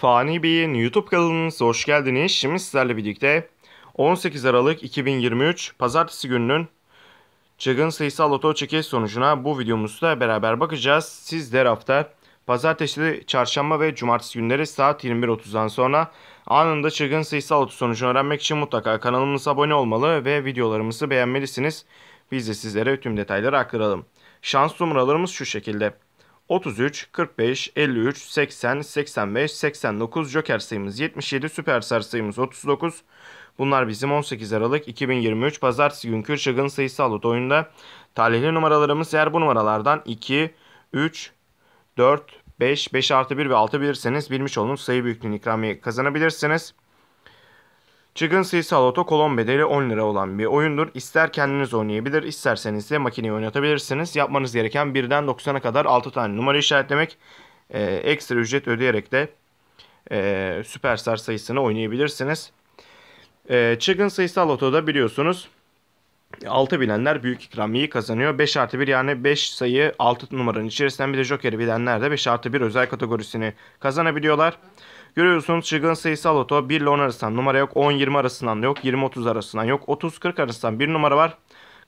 Fani Bey'in YouTube kanalınıza hoş geldiniz. Şimdi sizlerle birlikte 18 Aralık 2023 Pazartesi gününün çılgın sayısal loto çekiş sonucuna bu videomuzda beraber bakacağız. Siz de hafta Pazartesi, çarşamba ve cumartesi günleri saat 21.30'dan sonra anında çılgın sayısal loto sonucunu öğrenmek için mutlaka kanalımıza abone olmalı ve videolarımızı beğenmelisiniz. Biz de sizlere tüm detayları aktaralım. Şans numaralarımız şu şekilde. 33, 45, 53, 80, 85, 89, Joker sayımız 77, Süperstar sayımız 39. Bunlar bizim 18 Aralık 2023 Pazartesi günkü Şagın sayısı lot oyunda. Talihli numaralarımız eğer bu numaralardan 2, 3, 4, 5, 5 artı 1 ve 6 bilirseniz bilmiş olunuz sayı büyüklüğünü ikramiye kazanabilirsiniz. Çıkın sayısal loto kolon bedeli 10 lira olan bir oyundur. İster kendiniz oynayabilir, isterseniz de makineyi oynatabilirsiniz. Yapmanız gereken 1'den 90'a kadar 6 tane numara işaretlemek. E, ekstra ücret ödeyerek de e, süperstar sayısını oynayabilirsiniz. E, çılgın sayısal lotoda biliyorsunuz 6 bilenler büyük ikramiyeyi kazanıyor. 5 artı 1 yani 5 sayı 6 numaranın içerisinden bir de Joker'i bilenler de 5 artı 1 özel kategorisini kazanabiliyorlar. Görüyorsunuz çılgın sayısal oto 1 ile 10 arasından numara yok. 10-20 arasından yok. 20-30 arasından yok. 30-40 arasından bir numara var.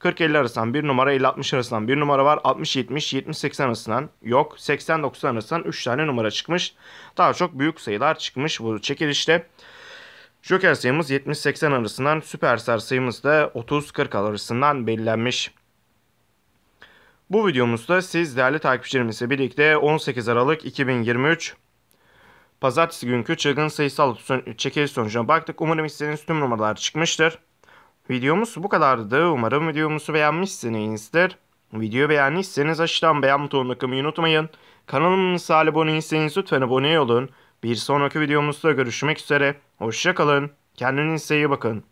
40-50 arasından bir numara, 50-60 arasından bir numara var. 60-70, 70-80 arasından yok. 80-90 arasından 3 tane numara çıkmış. Daha çok büyük sayılar çıkmış bu çekilişte. Joker sayımız 70-80 arasından, Süperstar sayımız da 30-40 arasından belirlenmiş. Bu videomuzda siz değerli takipçilerimizle birlikte 18 Aralık 2023 Pazartesi günkü çılgın sayısal çekiliş sonucuna baktık. Umarım istediğiniz tüm numaralar çıkmıştır. Videomuz bu kadardı. Umarım videomuzu beğenmişsinizdir. Videoyu beğendiyseniz aşağıdan beğen butonuna tıklamayı unutmayın. Kanalımıza abone değilseniz lütfen abone olun. Bir sonraki videomuzda görüşmek üzere. Hoşçakalın. Kendinize iyi bakın.